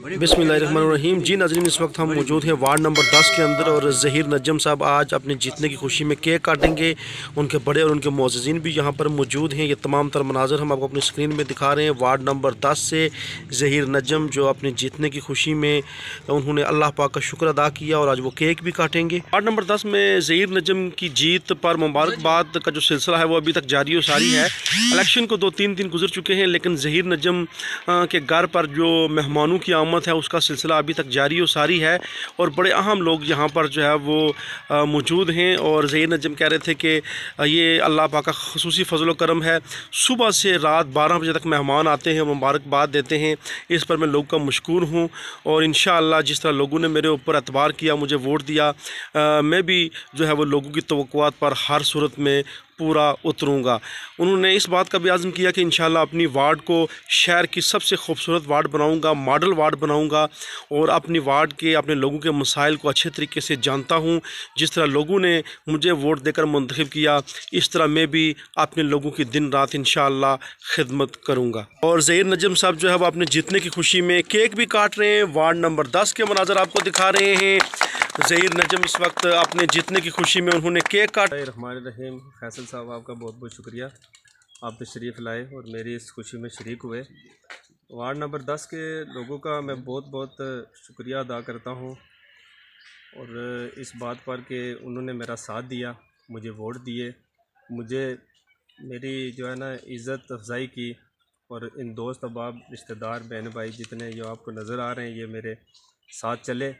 बिसमीम जी नाजरीन इस वक्त हम मौजूद हैं वार्ड नंबर दस के अंदर और जहीर नजम साहब आज अपने जीतने की खुशी में केक काटेंगे उनके बड़े और उनके मोजीन भी यहाँ पर मौजूद हैं ये तमाम तर मनाजर हम आपको अपनी स्क्रीन में दिखा रहे हैं वार्ड नंबर दस से जहीर नजम जो अपने जीतने की खुशी में उन्होंने अल्लाह पाक का शुक्र अदा किया और आज वो केक भी काटेंगे वार्ड नंबर दस में जहीर नजम की जीत पर मुबारकबाद का जो सिलसिला है वो अभी तक जारी और सारी है इलेक्शन को दो तीन दिन गुजर चुके हैं लेकिन जहीर नजम के घर पर जो मेहमानों की आमद है उसका सिलसिला अभी तक जारी व सारी है और बड़े अहम लोग यहाँ पर जो है वो मौजूद हैं और जैन नजम कह रहे थे कि ये अल्लाह पा का खसूस फजल करम है सुबह से रात बारह बजे तक मेहमान आते हैं मुबारकबाद देते हैं इस पर मैं लोग का मशहूर हूँ और इन जिस तरह लोगों ने मेरे ऊपर अतबार किया मुझे वोट दिया आ, मैं भी जो है वो लोगों की तो पर हर सूरत में पूरा उतरूँगा उन्होंने इस बात का भी आज़म किया कि इन अपनी वार्ड को शहर की सबसे खूबसूरत वार्ड बनाऊँगा मॉडल वार्ड बनाऊँगा और अपनी वार्ड के अपने लोगों के मसाइल को अच्छे तरीके से जानता हूँ जिस तरह लोगों ने मुझे वोट देकर मंतखब किया इस तरह मैं भी अपने लोगों की दिन रात इन खिदमत करूँगा और ज़हीर नजम साहब जो है वो अपने जीतने की खुशी में केक भी काट रहे हैं वार्ड नंबर दस के मनाजर आपको दिखा रहे हैं जहीर नजम इस वक्त अपने जीतने की खुशी में उन्होंने केक काटा रहमान रहीम फैसल साहब आपका बहुत बहुत शुक्रिया आप तशरीफ़ तो लाए और मेरी इस खुशी में शरीक हुए वार्ड नंबर दस के लोगों का मैं बहुत बहुत शुक्रिया अदा करता हूँ और इस बात पर कि उन्होंने मेरा साथ दिया मुझे वोट दिए मुझे मेरी जो है ना इज़्ज़त अफजाई की और इन दोस्त अब रिश्तेदार बहन भाई जितने जो आपको नज़र आ रहे हैं ये मेरे साथ चले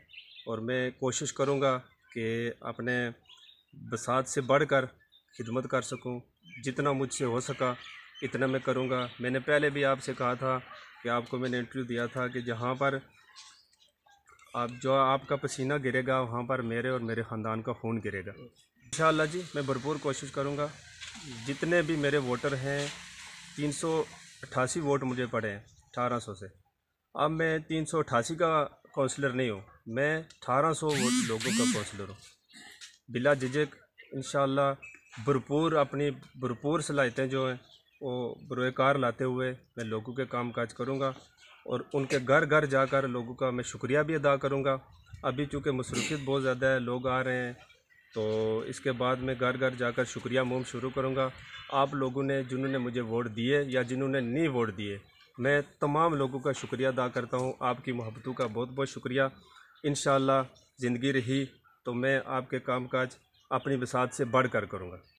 और मैं कोशिश करूँगा कि अपने बसात से बढ़कर खिदमत कर सकूँ जितना मुझसे हो सका इतना मैं करूँगा मैंने पहले भी आपसे कहा था कि आपको मैंने इंटरव्यू दिया था कि जहाँ पर आप जो आपका पसीना गिरेगा वहाँ पर मेरे और मेरे ख़ानदान का खून गिरेगा इन जी मैं भरपूर कोशिश करूँगा जितने भी मेरे वोटर हैं तीन सौ अट्ठासी वोट मुझे पड़े हैं अठारह सौ से अब मैं तीन सौ अट्ठासी का काउंसलर नहीं हूँ मैं अठारह सौ लोगों का कौंसलर हूँ बिला झिझक इन भरपूर अपनी भरपूर सलाहितें जो हैं वो बुरकार लाते हुए मैं लोगों के काम काज करूँगा और उनके घर घर जाकर लोगों का मैं शुक्रिया भी अदा करूँगा अभी चूँकि मसरूफियत बहुत ज़्यादा है लोग आ रहे हैं तो इसके बाद मैं घर घर जाकर शुक्रिया मुहम शुरू करूँगा आप लोगों ने जिन्होंने मुझे वोट दिए या जिन्होंने नहीं वोट दिए मैं तमाम लोगों का शुक्रिया अदा करता हूँ आपकी मोहब्बतों का बहुत बहुत शुक्रिया इन ज़िंदगी रही तो मैं आपके कामकाज अपनी बिसात से बढ़ कर करूँगा